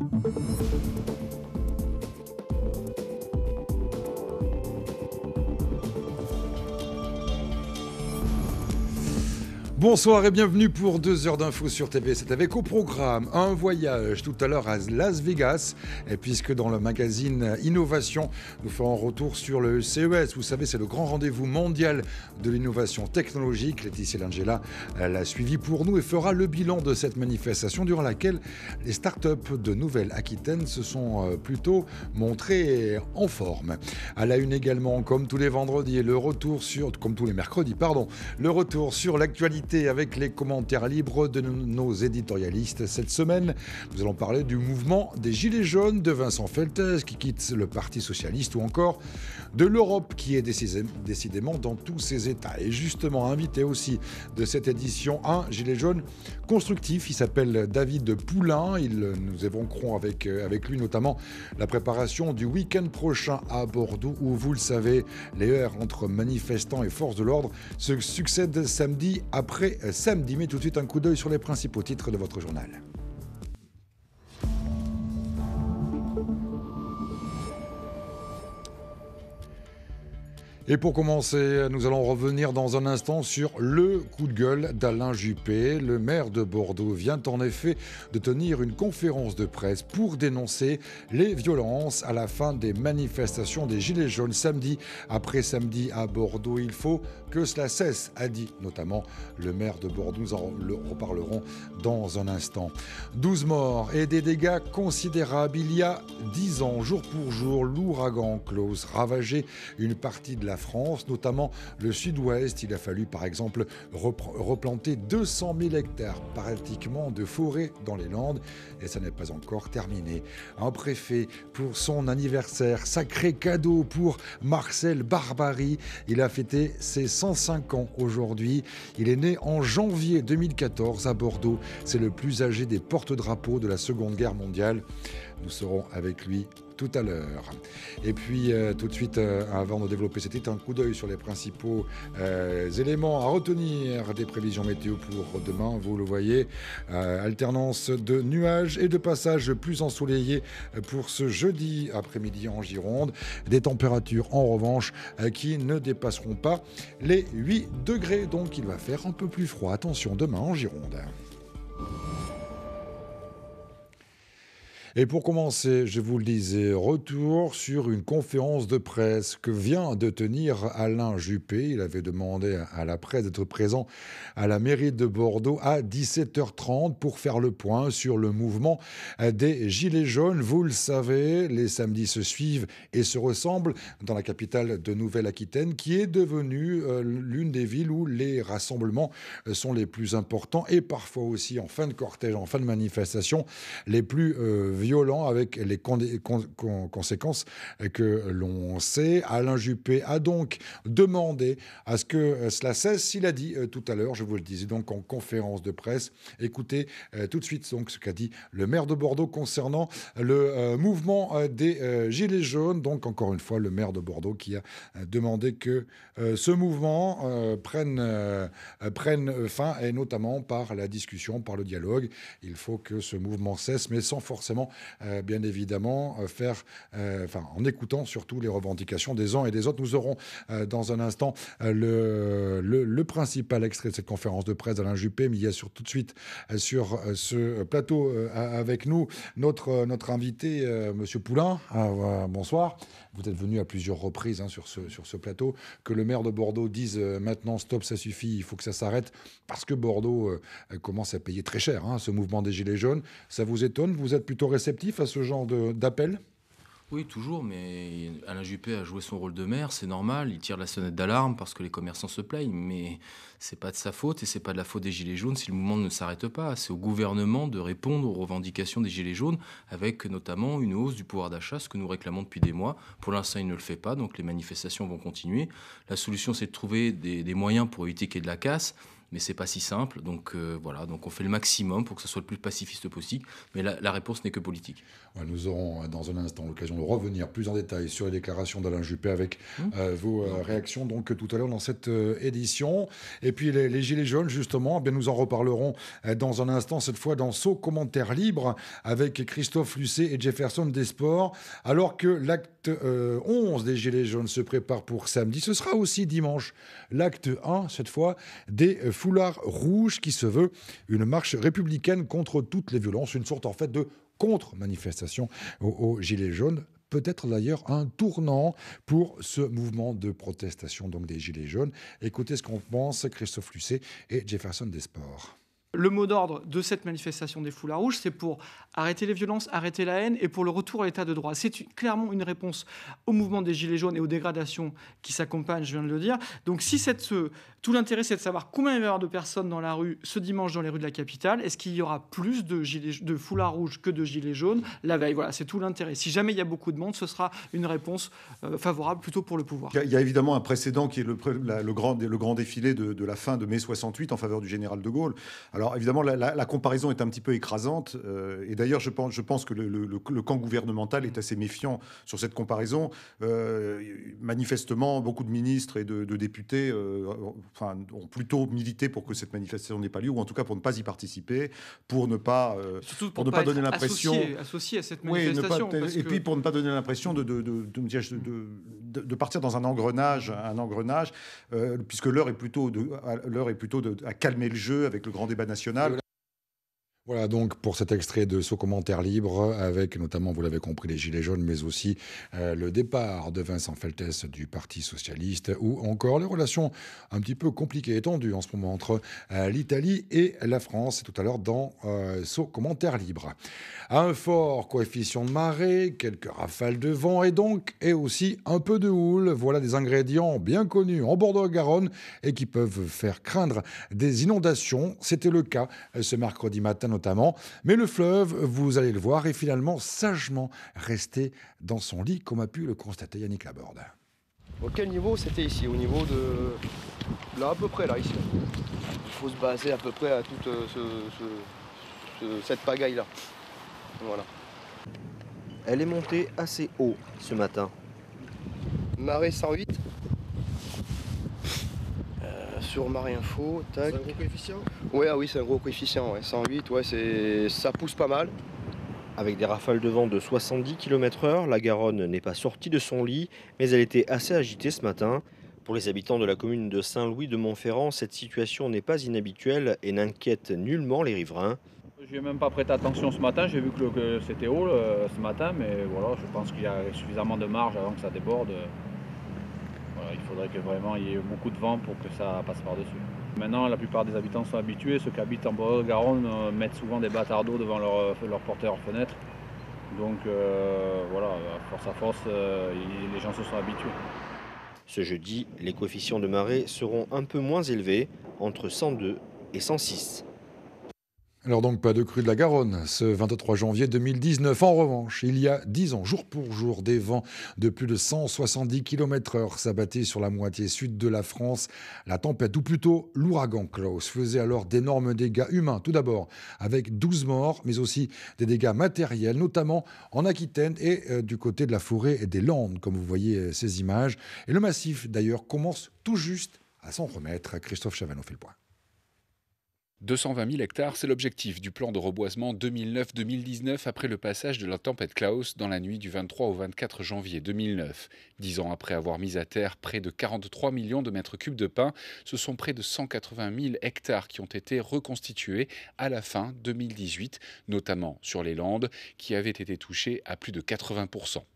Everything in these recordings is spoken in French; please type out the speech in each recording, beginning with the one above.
Thank you. Bonsoir et bienvenue pour 2 heures d'infos sur TV. C'est avec au programme un voyage tout à l'heure à Las Vegas, et puisque dans le magazine Innovation, nous ferons retour sur le CES. Vous savez, c'est le grand rendez-vous mondial de l'innovation technologique. Laetitia Langella euh, l'a suivi pour nous et fera le bilan de cette manifestation durant laquelle les startups de Nouvelle-Aquitaine se sont euh, plutôt montrées en forme. À la une également, comme tous les vendredis, le retour sur, comme tous les mercredis, pardon, le retour sur l'actualité avec les commentaires libres de nos éditorialistes. Cette semaine, nous allons parler du mouvement des Gilets jaunes de Vincent Feltes qui quitte le Parti socialiste ou encore de l'Europe qui est décidément dans tous ses états. Et justement, invité aussi de cette édition, un Gilet jaune constructif. Il s'appelle David Poulain. Il, euh, nous évoquerons avec, euh, avec lui notamment la préparation du week-end prochain à Bordeaux où, vous le savez, les heures entre manifestants et forces de l'ordre se succèdent samedi après euh, samedi. Mais tout de suite, un coup d'œil sur les principaux titres de votre journal. Et pour commencer, nous allons revenir dans un instant sur le coup de gueule d'Alain Juppé. Le maire de Bordeaux vient en effet de tenir une conférence de presse pour dénoncer les violences à la fin des manifestations des Gilets jaunes samedi après samedi à Bordeaux. Il faut que cela cesse, a dit notamment le maire de Bordeaux. Nous en reparlerons dans un instant. 12 morts et des dégâts considérables. Il y a 10 ans, jour pour jour, l'ouragan Klaus ravageait une partie de la France, notamment le sud-ouest. Il a fallu par exemple replanter 200 000 hectares pratiquement de forêts dans les Landes et ça n'est pas encore terminé. Un préfet pour son anniversaire, sacré cadeau pour Marcel Barbary. Il a fêté ses 105 ans aujourd'hui. Il est né en janvier 2014 à Bordeaux. C'est le plus âgé des porte-drapeaux de la Seconde Guerre mondiale. Nous serons avec lui tout à l'heure. Et puis euh, tout de suite, euh, avant de développer c'était titre un coup d'œil sur les principaux euh, éléments à retenir des prévisions météo pour demain. Vous le voyez, alternance de nuages et de passages plus ensoleillés pour ce jeudi après-midi en Gironde. Des températures en revanche qui ne dépasseront pas les 8 degrés, donc il va faire un peu plus froid. Attention demain en Gironde. Et pour commencer, je vous le disais, retour sur une conférence de presse que vient de tenir Alain Juppé. Il avait demandé à la presse d'être présent à la mairie de Bordeaux à 17h30 pour faire le point sur le mouvement des Gilets jaunes. Vous le savez, les samedis se suivent et se ressemblent dans la capitale de Nouvelle-Aquitaine qui est devenue euh, l'une des villes où les rassemblements euh, sont les plus importants et parfois aussi en fin de cortège, en fin de manifestation, les plus euh, violent avec les conséquences que l'on sait. Alain Juppé a donc demandé à ce que cela cesse. Il a dit euh, tout à l'heure, je vous le disais donc en conférence de presse. Écoutez euh, tout de suite donc ce qu'a dit le maire de Bordeaux concernant le euh, mouvement des Gilets jaunes. Donc encore une fois, le maire de Bordeaux qui a demandé que ce mouvement prenne, prenne fin et notamment par la discussion, par le dialogue. Il faut que ce mouvement cesse, mais sans forcément euh, bien évidemment, euh, faire, euh, enfin, en écoutant surtout les revendications des uns et des autres. Nous aurons dans un instant le, principal extrait de cette conférence de presse d'Alain Juppé, mais il y a sur, tout de suite sur ce plateau avec nous notre, notre invité, Monsieur Poulain. Ah, bonsoir. Vous êtes venu à plusieurs reprises hein, sur, ce, sur ce plateau. Que le maire de Bordeaux dise maintenant stop, ça suffit, il faut que ça s'arrête, parce que Bordeaux commence à payer très cher hein, ce mouvement des Gilets jaunes. Ça vous étonne Vous êtes plutôt à ce genre d'appel oui, toujours, mais Alain Juppé a joué son rôle de maire, c'est normal, il tire la sonnette d'alarme parce que les commerçants se plaignent, mais c'est pas de sa faute et c'est pas de la faute des Gilets jaunes si le mouvement ne s'arrête pas. C'est au gouvernement de répondre aux revendications des Gilets jaunes avec notamment une hausse du pouvoir d'achat, ce que nous réclamons depuis des mois. Pour l'instant, il ne le fait pas, donc les manifestations vont continuer. La solution, c'est de trouver des, des moyens pour éviter qu'il y ait de la casse mais c'est pas si simple. Donc euh, voilà, donc on fait le maximum pour que ce soit le plus pacifiste possible, mais la, réponse n'est que politique. nous aurons euh, dans un instant l'occasion de revenir plus en détail sur les déclarations d'Alain Juppé avec mmh. euh, vos mmh. réactions donc tout à l'heure dans cette édition. Et puis les, Gilets jaunes, justement, eh bien, nous en reparlerons dans un instant, cette fois dans ce commentaire libre avec Christophe Lucet et Jefferson Desport. alors que l'acte 11 des Gilets jaunes se prépare pour samedi. Ce sera aussi dimanche l'acte 1, cette fois, des foulard rouge qui se veut une marche républicaine contre toutes les violences, une sorte en fait de contre-manifestation aux, Gilets jaunes peut-être d'ailleurs un tournant pour ce mouvement de protestation donc des Gilets jaunes. Écoutez ce qu'on pense Christophe Lucet et Jefferson Desports. Le mot d'ordre de cette manifestation des foulards rouges, c'est pour arrêter les violences, arrêter la haine et pour le retour à l'état de droit. C'est clairement une réponse au mouvement des Gilets jaunes et aux dégradations qui s'accompagnent, je viens de le dire. Donc si cette, euh, tout l'intérêt, c'est de savoir combien il va y avoir de personnes dans la rue ce dimanche dans les rues de la capitale, est-ce qu'il y aura plus de, gilets, de foulards rouges que de Gilets jaunes la veille Voilà, c'est tout l'intérêt. Si jamais il y a beaucoup de monde, ce sera une réponse euh, favorable plutôt pour le pouvoir. Il y, a évidemment un précédent qui est le, le, grand, le grand défilé de, la fin de mai 68 en faveur du général de Gaulle. Alors évidemment, la, comparaison est un petit peu écrasante. Euh, et d'ailleurs, je pense, je pense que le, camp gouvernemental est assez méfiant sur cette comparaison. Euh, manifestement, beaucoup de ministres et de, députés euh, enfin, ont plutôt milité pour que cette manifestation n'ait pas lieu, ou en tout cas pour ne pas y participer, pour ne pas, pour, ne pas, donner l'impression associé, à cette manifestation. Oui, et puis pour ne pas donner l'impression de, de de, partir dans un engrenage, un engrenage, euh, puisque l'heure est plutôt, de, est plutôt de, à calmer le jeu avec le grand débat national. Voilà donc pour cet extrait de ce commentaire libre, avec notamment, vous l'avez compris, les Gilets jaunes, mais aussi euh, le départ de Vincent Feltès du Parti socialiste, ou encore les relations un petit peu compliquées et tendues en ce moment entre euh, l'Italie et la France, tout à l'heure dans euh, ce commentaire libre. Un fort coefficient de marée, quelques rafales de vent et donc, et aussi un peu de houle, voilà des ingrédients bien connus en Bordeaux-Garonne et qui peuvent faire craindre des inondations. C'était le cas euh, ce mercredi matin, mais le fleuve, vous allez le voir, est finalement sagement resté dans son lit, comme a pu le constater Yannick Laborde. Au quel niveau c'était ici Au niveau de. Là, à peu près, là, ici. Il faut se baser à peu près à toute euh, cette pagaille-là. Voilà. Elle est montée assez haut ce matin. Marée 108, sur Marinfo, tac. C'est un gros coefficient Ouais, ah oui, c'est un gros coefficient, 108, ouais, c'est ça pousse pas mal. Avec des rafales de vent de 70 km/h, la Garonne n'est pas sortie de son lit, mais elle était assez agitée ce matin. Pour les habitants de la commune de Saint-Louis de Montferrand, cette situation n'est pas inhabituelle et n'inquiète nullement les riverains. Je n'ai même pas prêté attention ce matin, j'ai vu que, c'était haut euh, ce matin, mais voilà, je pense qu'il y a suffisamment de marge avant que ça déborde. Euh, il faudrait que vraiment il y ait beaucoup de vent pour que ça passe par-dessus. Maintenant, la plupart des habitants sont habitués. Ceux qui habitent en bord garonne euh, mettent souvent des bâtards d'eau devant leur, euh, leur en fenêtre. Donc voilà, force à force, les gens se sont habitués. Ce jeudi, les coefficients de marée seront un peu moins élevés, entre 102 et 106. Alors donc pas de crue de la Garonne ce 23 janvier 2019. En revanche, il y a 10 ans, jour pour jour, des vents de plus de 170 km/h s'abattaient sur la moitié sud de la France. La tempête, ou plutôt l'ouragan Klaus, faisait alors d'énormes dégâts humains, tout d'abord avec 12 morts, mais aussi des dégâts matériels, notamment en Aquitaine et euh, du côté de la forêt et des Landes, comme vous voyez euh, ces images. Et le massif, d'ailleurs, commence tout juste à s'en remettre. Christophe Chavanneau fait le point. 220 000 hectares, c'est l'objectif du plan de reboisement 2009-2019 après le passage de la tempête Klaus dans la nuit du 23 au 24 janvier 2009. Dix ans après avoir mis à terre près de 43 millions de mètres cubes de pain. ce sont près de 180 000 hectares qui ont été reconstitués à la fin 2018, notamment sur les Landes, qui avaient été touchées à plus de 80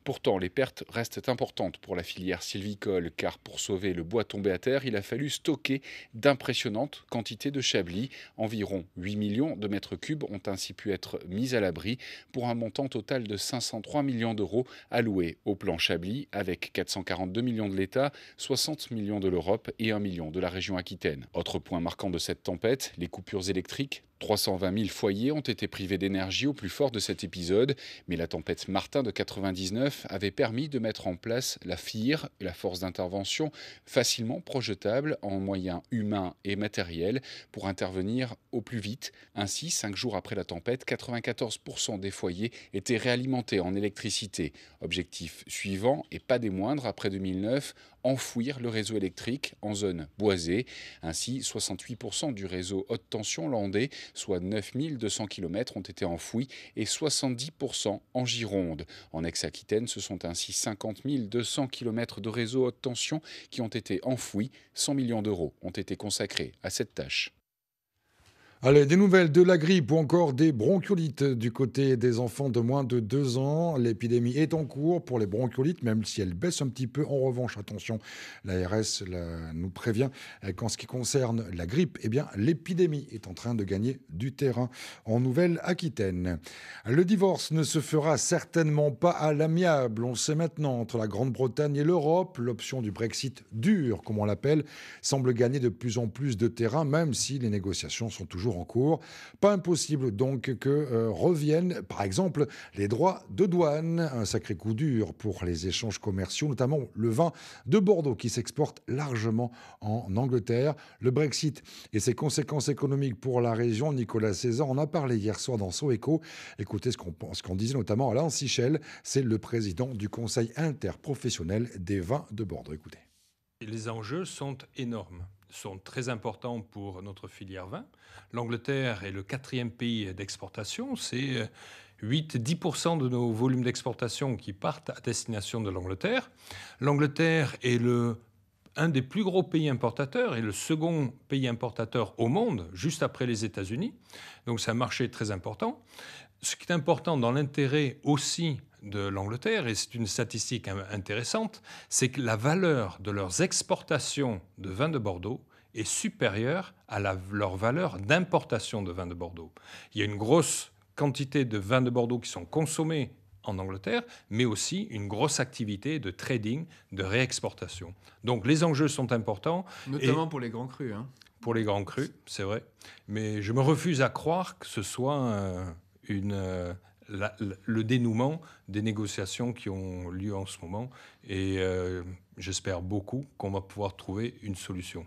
Pourtant, les pertes restent importantes pour la filière sylvicole, car pour sauver le bois tombé à terre, il a fallu stocker d'impressionnantes quantités de chablis Environ 8 millions de mètres cubes ont ainsi pu être mis à l'abri pour un montant total de 503 millions d'euros alloués au plan Chablis avec 442 millions de l'État, 60 millions de l'Europe et 1 million de la région Aquitaine. Autre point marquant de cette tempête, les coupures électriques 320 000 foyers ont été privés d'énergie au plus fort de cet épisode, mais la tempête Martin de 1999 avait permis de mettre en place la FIR, la force d'intervention, facilement projetable en moyens humains et matériels pour intervenir au plus vite. Ainsi, cinq jours après la tempête, 94% des foyers étaient réalimentés en électricité. Objectif suivant, et pas des moindres après 2009, enfouir le réseau électrique en zone boisée. Ainsi, 68% du réseau haute tension landais, soit 9200 km, ont été enfouis et 70% en Gironde. En aix aquitaine ce sont ainsi 50 200 km de réseau haute tension qui ont été enfouis. 100 millions d'euros ont été consacrés à cette tâche. Allez, des nouvelles de la grippe ou encore des bronchiolites du côté des enfants de moins de deux ans. L'épidémie est en cours pour les bronchiolites, même si elle baisse un petit peu. En revanche, attention, l'ARS nous prévient qu'en ce qui concerne la grippe, eh bien, l'épidémie est en train de gagner du terrain en Nouvelle-Aquitaine. Le divorce ne se fera certainement pas à l'amiable. On sait maintenant, entre la Grande-Bretagne et l'Europe, l'option du Brexit dur, comme on l'appelle, semble gagner de plus en plus de terrain, même si les négociations sont toujours en cours. Pas impossible donc que euh, reviennent, par exemple, les droits de douane, un sacré coup dur pour les échanges commerciaux, notamment le vin de Bordeaux qui s'exporte largement en Angleterre. Le Brexit et ses conséquences économiques pour la région, Nicolas César en a parlé hier soir dans So Echo. Écoutez ce qu'on disait notamment Alain Sichel, c'est le président du Conseil interprofessionnel des vins de Bordeaux. Écoutez. Les enjeux sont énormes sont très importants pour notre filière vin. L'Angleterre est le quatrième pays d'exportation. C'est 8-10% euh, de nos volumes d'exportation qui partent à destination de l'Angleterre. L'Angleterre est le un des plus gros pays importateurs et le second pays importateur au monde, juste après les États-Unis. Donc c'est un marché très important. Ce qui est important dans l'intérêt aussi de l'Angleterre, et c'est une statistique intéressante, c'est que la valeur de leurs exportations de vin de Bordeaux est supérieure à la, leur valeur d'importation de vin de Bordeaux. Il y a une grosse quantité de vins de Bordeaux qui sont consommés en Angleterre, mais aussi une grosse activité de trading, de réexportation. Donc les enjeux sont importants. Notamment pour les grands crus. Hein. pour les grands crus, c'est vrai. Mais je me refuse à croire que ce soit euh, une euh, le dénouement des négociations qui ont lieu en ce moment. Et euh, j'espère beaucoup qu'on va pouvoir trouver une solution.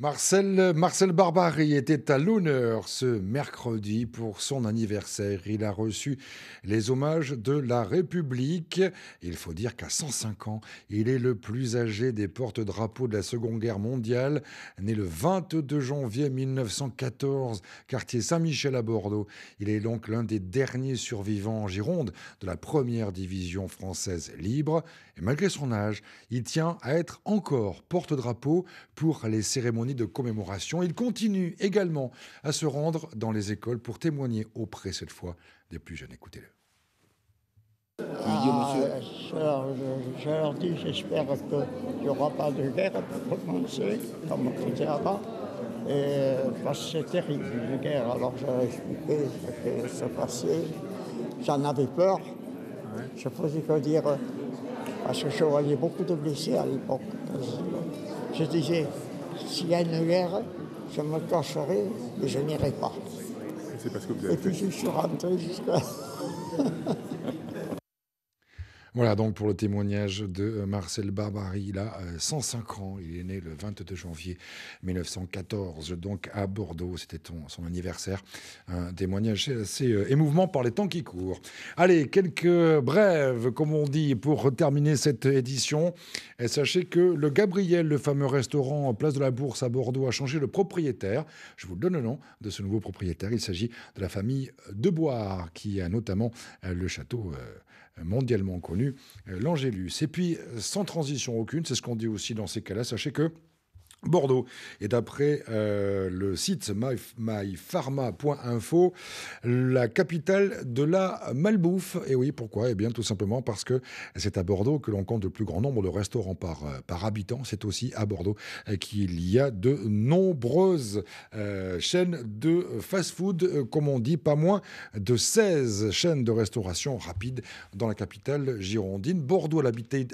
Marcel, Marcel Barbary était à l'honneur ce mercredi pour son anniversaire. Il a reçu les hommages de la République. Il faut dire qu'à 105 ans, il est le plus âgé des porte-drapeaux de la Seconde Guerre mondiale. Né le 22 janvier 1914, quartier Saint-Michel à Bordeaux, il est donc l'un des derniers survivants en Gironde de la première division française libre. Et malgré son âge, il tient à être encore porte-drapeau pour les cérémonies de commémoration. Il continue également à se rendre dans les écoles pour témoigner auprès, cette fois, des plus jeunes. Écoutez-le. Ah, je, leur dis, j'espère qu'il n'y aura pas de guerre pour commencer, comme on faisait avant. Et, parce bah, que c'est terrible, une guerre. Alors j'ai expliqué ce qui se passait. J'en avais peur. Je faisais que dire, parce que je voyais beaucoup de blessés à l'époque. Je disais, s'il y a une guerre, je me cacherai, mais je n'irai pas. Et, Et puis je suis rentré jusqu'à... Voilà donc pour le témoignage de euh, Marcel Barbari. Il a 105 euh, ans. Il est né le 22 janvier 1914, donc à Bordeaux. C'était son anniversaire. Un témoignage assez euh, émouvant par les temps qui courent. Allez, quelques brèves, comme on dit, pour terminer cette édition. Et sachez que le Gabriel, le fameux restaurant Place de la Bourse à Bordeaux, a changé de propriétaire. Je vous donne le nom de ce nouveau propriétaire. Il s'agit de la famille Deboire, qui a notamment le château mondialement connu, euh, l'Angélus. Et puis, euh, sans transition aucune, c'est ce qu'on dit aussi dans ces cas-là, sachez que Bordeaux. Et d'après euh, le site mypharma.info, la capitale de la malbouffe. Et oui, pourquoi Et eh bien, tout simplement parce que c'est à Bordeaux que l'on compte le plus grand nombre de restaurants par, euh, par habitant. C'est aussi à Bordeaux euh, qu'il y a de nombreuses chaînes de fast-food, comme on dit, pas moins de 16 chaînes de restauration rapide dans la capitale girondine. Bordeaux a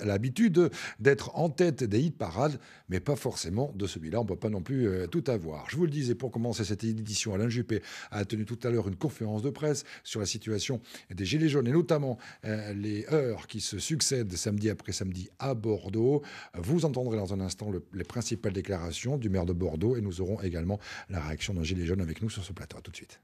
l'habitude d'être en tête des hit parades, mais pas forcément de celui-là, on ne peut pas non plus euh, tout avoir. Je vous le disais, pour commencer cette édition, Alain Juppé a tenu tout à l'heure une conférence de presse sur la situation des Gilets jaunes et notamment euh, les heures qui se succèdent samedi après samedi à Bordeaux. Vous entendrez dans un instant les principales déclarations du maire de Bordeaux et nous aurons également la réaction d'un Gilet jaune avec nous sur ce plateau. tout de suite.